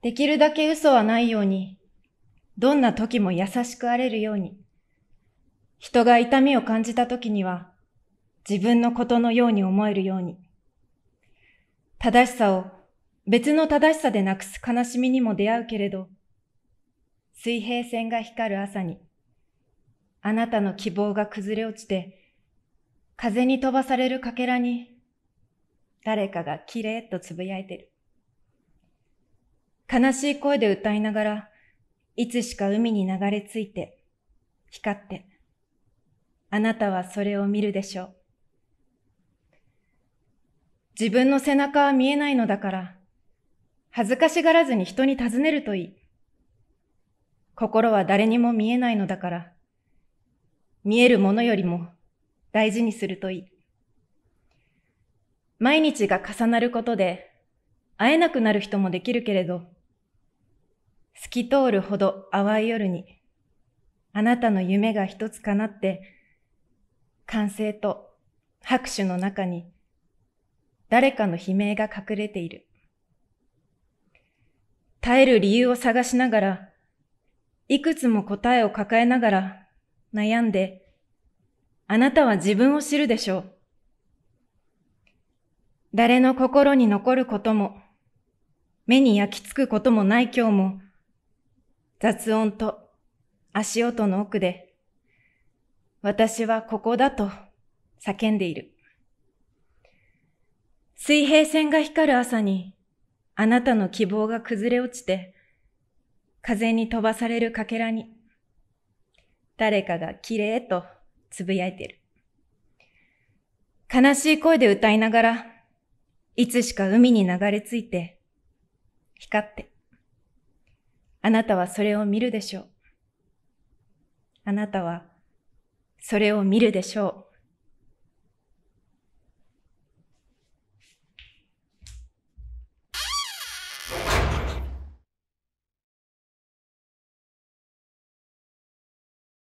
できるだけ嘘はないように、どんな時も優しくあれるように、人が痛みを感じた時には、自分のことのように思えるように、正しさを別の正しさでなくす悲しみにも出会うけれど、水平線が光る朝に、あなたの希望が崩れ落ちて、風に飛ばされる欠片に、誰かがきれいと呟いてる。悲しい声で歌いながら、いつしか海に流れ着いて、光って、あなたはそれを見るでしょう。自分の背中は見えないのだから、恥ずかしがらずに人に尋ねるといい。心は誰にも見えないのだから、見えるものよりも大事にするといい。毎日が重なることで会えなくなる人もできるけれど、透き通るほど淡い夜に、あなたの夢が一つかなって、歓声と拍手の中に、誰かの悲鳴が隠れている。耐える理由を探しながら、いくつも答えを抱えながら悩んで、あなたは自分を知るでしょう。誰の心に残ることも、目に焼き付くこともない今日も、雑音と足音の奥で、私はここだと叫んでいる。水平線が光る朝に、あなたの希望が崩れ落ちて、風に飛ばされるかけらに、誰かが綺麗と呟いてる。悲しい声で歌いながら、いつしか海に流れ着いて、光って。あなたはそれを見るでしょう。あなたはそれを見るでしょう。